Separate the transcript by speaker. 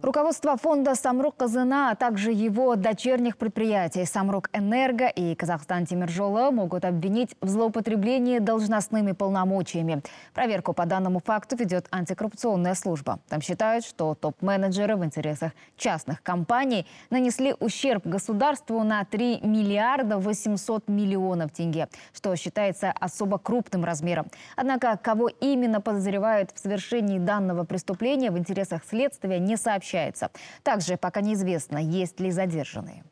Speaker 1: Руководство фонда «Самрук Казына», а также его дочерних предприятий «Самрук Энерго» и «Казахстан Тимиржола» могут обвинить в злоупотреблении должностными полномочиями. Проверку по данному факту ведет антикоррупционная служба. Там считают, что топ-менеджеры в интересах частных компаний нанесли ущерб государству на 3 миллиарда 800 миллионов тенге, что считается особо крупным размером. Однако, кого именно подозревают в совершении данного преступления в интересах следствия, не сообщают сообщается. Также пока неизвестно, есть ли задержанные.